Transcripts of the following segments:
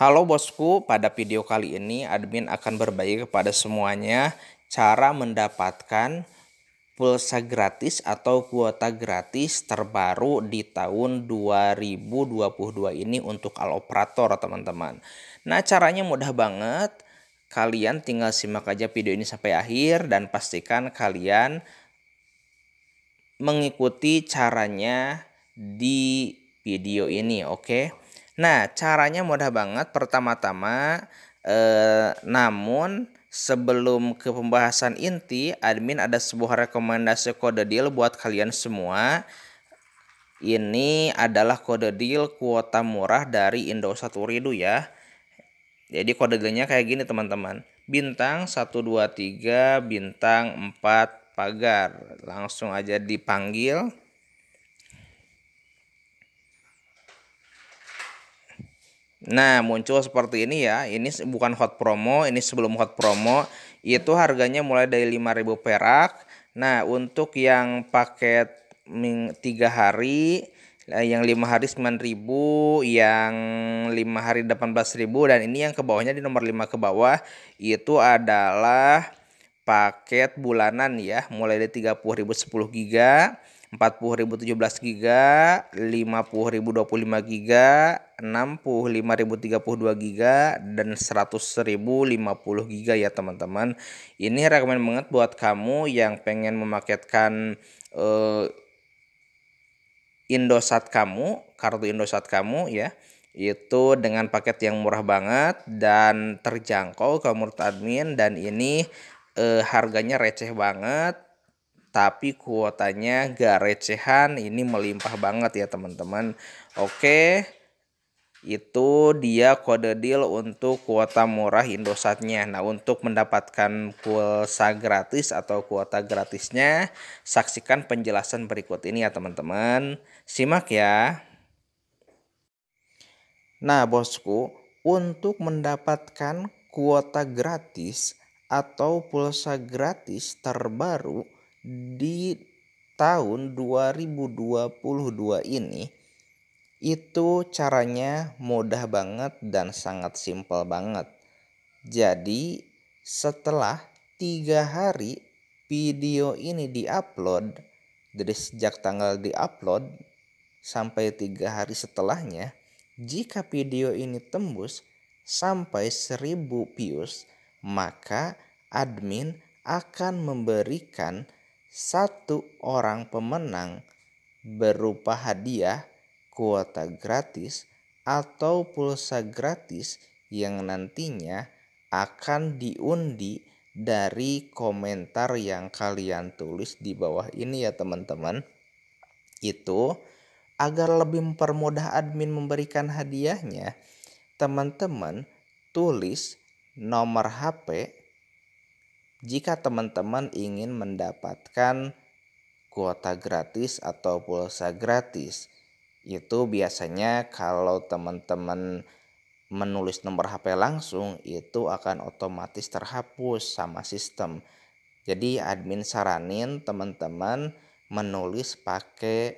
Halo bosku, pada video kali ini admin akan berbagi kepada semuanya cara mendapatkan pulsa gratis atau kuota gratis terbaru di tahun 2022 ini untuk al operator teman-teman. Nah caranya mudah banget, kalian tinggal simak aja video ini sampai akhir dan pastikan kalian mengikuti caranya di video ini oke. Okay? Nah, caranya mudah banget. Pertama-tama, eh, namun sebelum ke pembahasan inti, admin ada sebuah rekomendasi kode deal buat kalian semua. Ini adalah kode deal kuota murah dari Indosat Uridu ya. Jadi kode dealnya kayak gini teman-teman. Bintang 123, bintang 4 pagar. Langsung aja dipanggil. Nah, muncul seperti ini ya. Ini bukan hot promo, ini sebelum hot promo. Itu harganya mulai dari 5000 perak. Nah, untuk yang paket 3 hari, eh, yang 5 hari 9000, yang 5 hari 18000 dan ini yang ke bawahnya di nomor 5 ke bawah itu adalah paket bulanan ya, mulai dari 30.000 10 GB, 40.000 17 GB, 50.000 25 GB, 65.000 32 GB dan 100.000 50 GB ya teman-teman. Ini rekomend banget buat kamu yang pengen memaketkan eh, Indosat kamu, kartu Indosat kamu ya itu dengan paket yang murah banget dan terjangkau ke menurut admin dan ini e, harganya receh banget tapi kuotanya gak recehan ini melimpah banget ya teman-teman oke itu dia kode deal untuk kuota murah Indosatnya nah untuk mendapatkan pulsa gratis atau kuota gratisnya saksikan penjelasan berikut ini ya teman-teman simak ya nah bosku untuk mendapatkan kuota gratis atau pulsa gratis terbaru di tahun 2022 ini itu caranya mudah banget dan sangat simpel banget. Jadi setelah tiga hari video ini diupload dari sejak tanggal diupload sampai tiga hari setelahnya jika video ini tembus sampai seribu views maka admin akan memberikan satu orang pemenang berupa hadiah, kuota gratis, atau pulsa gratis yang nantinya akan diundi dari komentar yang kalian tulis di bawah ini ya teman-teman. Itu agar lebih mempermudah admin memberikan hadiahnya, teman-teman tulis nomor HP jika teman-teman ingin mendapatkan kuota gratis atau pulsa gratis. Itu biasanya kalau teman-teman menulis nomor HP langsung itu akan otomatis terhapus sama sistem. Jadi admin saranin teman-teman menulis pakai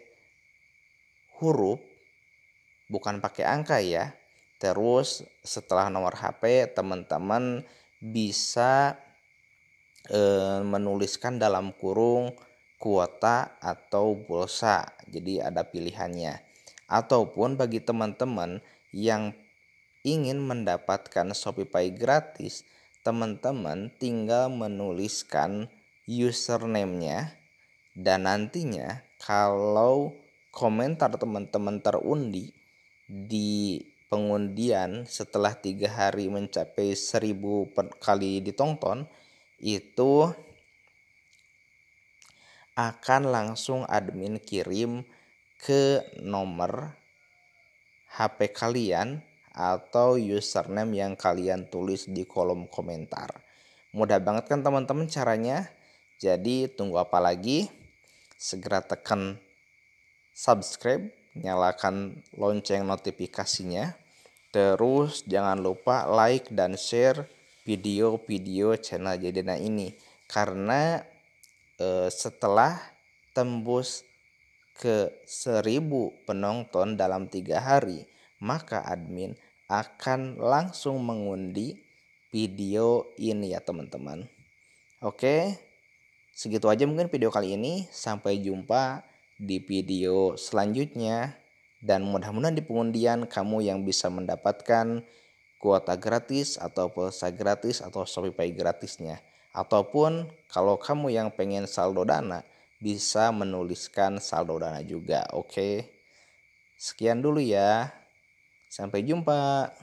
huruf bukan pakai angka ya Terus setelah nomor HP teman-teman bisa e, menuliskan dalam kurung kuota atau pulsa. Jadi ada pilihannya. Ataupun bagi teman-teman yang ingin mendapatkan Shopify gratis, teman-teman tinggal menuliskan username-nya dan nantinya kalau komentar teman-teman terundi di pengundian setelah tiga hari mencapai seribu kali ditonton itu akan langsung admin kirim ke nomor HP kalian atau username yang kalian tulis di kolom komentar. Mudah banget kan teman-teman caranya? Jadi tunggu apa lagi? Segera tekan subscribe, nyalakan lonceng notifikasinya Terus jangan lupa like dan share video-video channel Jadena ini karena eh, setelah tembus ke 1000 penonton dalam tiga hari maka admin akan langsung mengundi video ini ya teman-teman oke segitu aja mungkin video kali ini sampai jumpa di video selanjutnya dan mudah-mudahan di pengundian kamu yang bisa mendapatkan kuota gratis atau pulsa gratis atau Shopee gratisnya. Ataupun kalau kamu yang pengen saldo dana bisa menuliskan saldo dana juga. Oke. Sekian dulu ya. Sampai jumpa.